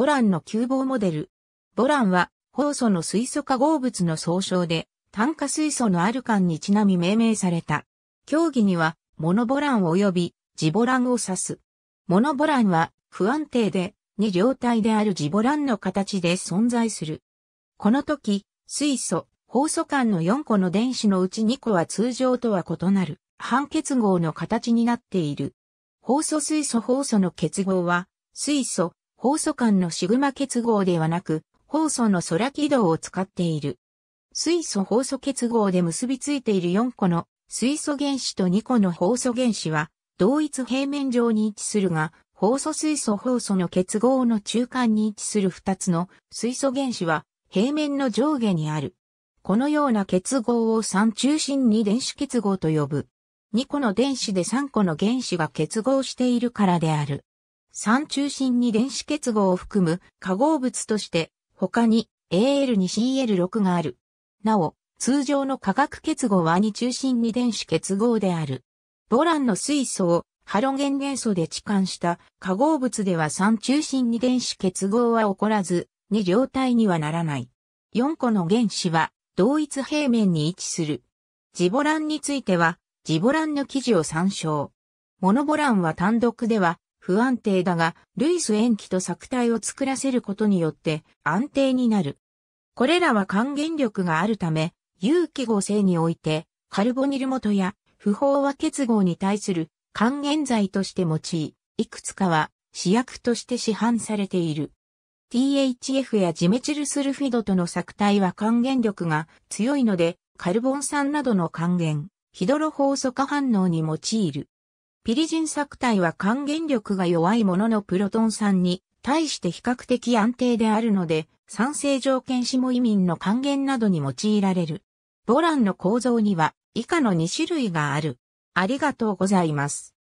ボランの窮号モデル。ボランは、酵素の水素化合物の総称で、炭化水素のアルカンにちなみ命名された。競技には、モノボラン及びジボランを指す。モノボランは、不安定で、二両体であるジボランの形で存在する。この時、水素、酵素間の4個の電子のうち2個は通常とは異なる、半結合の形になっている。酵素水素酵素の結合は、水素、放素間のシグマ結合ではなく、放素の空軌道を使っている。水素放素結合で結びついている4個の水素原子と2個の放素原子は、同一平面上に位置するが、放素水素放素の結合の中間に位置する2つの水素原子は、平面の上下にある。このような結合を3中心に電子結合と呼ぶ。2個の電子で3個の原子が結合しているからである。酸中心に電子結合を含む化合物として、他に AL に CL6 がある。なお、通常の化学結合は2中心に電子結合である。ボランの水素をハロゲン元素で置換した化合物では三中心に電子結合は起こらず、2状態にはならない。4個の原子は同一平面に位置する。ジボランについては、ジボランの記事を参照。モノボランは単独では不安定だが、類ス塩基と作体を作らせることによって安定になる。これらは還元力があるため、有機合成において、カルボニル元や不飽和結合に対する還元剤として用い、いくつかは試薬として市販されている。THF やジメチルスルフィドとの作体は還元力が強いので、カルボン酸などの還元、ヒドロホウ素化反応に用いる。ピリジン作体は還元力が弱いもののプロトン酸に対して比較的安定であるので、酸性条件下移民の還元などに用いられる。ボランの構造には以下の2種類がある。ありがとうございます。